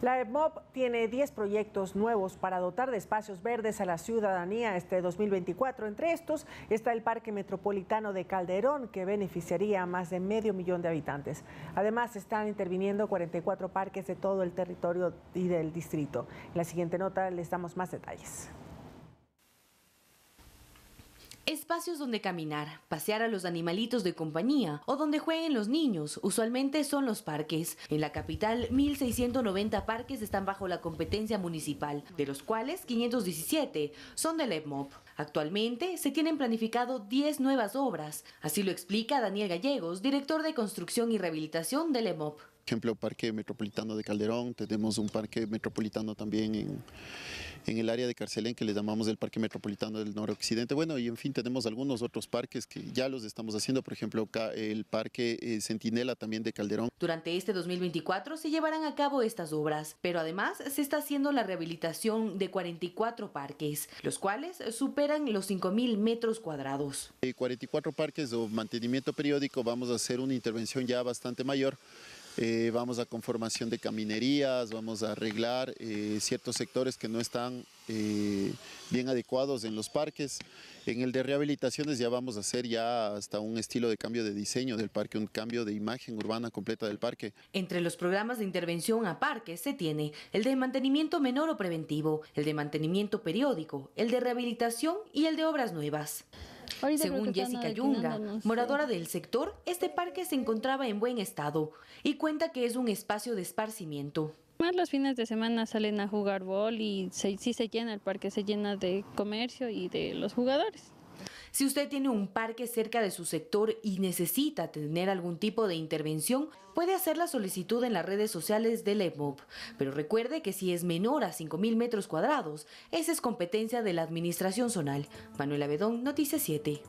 La EMOP tiene 10 proyectos nuevos para dotar de espacios verdes a la ciudadanía este 2024. Entre estos está el Parque Metropolitano de Calderón, que beneficiaría a más de medio millón de habitantes. Además, están interviniendo 44 parques de todo el territorio y del distrito. En la siguiente nota les damos más detalles. Espacios donde caminar, pasear a los animalitos de compañía o donde jueguen los niños, usualmente son los parques. En la capital, 1.690 parques están bajo la competencia municipal, de los cuales 517 son del EMOP. Actualmente se tienen planificado 10 nuevas obras, así lo explica Daniel Gallegos, director de Construcción y Rehabilitación del Por ejemplo, Parque Metropolitano de Calderón, tenemos un parque metropolitano también en, en el área de Carcelén que le llamamos el Parque Metropolitano del Noroccidente. Bueno, y en fin, tenemos algunos otros parques que ya los estamos haciendo, por ejemplo, el Parque eh, Centinela también de Calderón. Durante este 2024 se llevarán a cabo estas obras, pero además se está haciendo la rehabilitación de 44 parques, los cuales superan los 5.000 metros cuadrados. Eh, 44 parques o mantenimiento periódico, vamos a hacer una intervención ya bastante mayor eh, vamos a conformación de caminerías, vamos a arreglar eh, ciertos sectores que no están eh, bien adecuados en los parques. En el de rehabilitaciones ya vamos a hacer ya hasta un estilo de cambio de diseño del parque, un cambio de imagen urbana completa del parque. Entre los programas de intervención a parques se tiene el de mantenimiento menor o preventivo, el de mantenimiento periódico, el de rehabilitación y el de obras nuevas. Según Jessica Yunga, moradora del sector, este parque se encontraba en buen estado y cuenta que es un espacio de esparcimiento. Más los fines de semana salen a jugar bol y si se llena el parque, se llena de comercio y de los jugadores. Si usted tiene un parque cerca de su sector y necesita tener algún tipo de intervención, puede hacer la solicitud en las redes sociales del EMOB. Pero recuerde que si es menor a 5.000 metros cuadrados, esa es competencia de la Administración Zonal. Manuel Abedón, Noticias 7.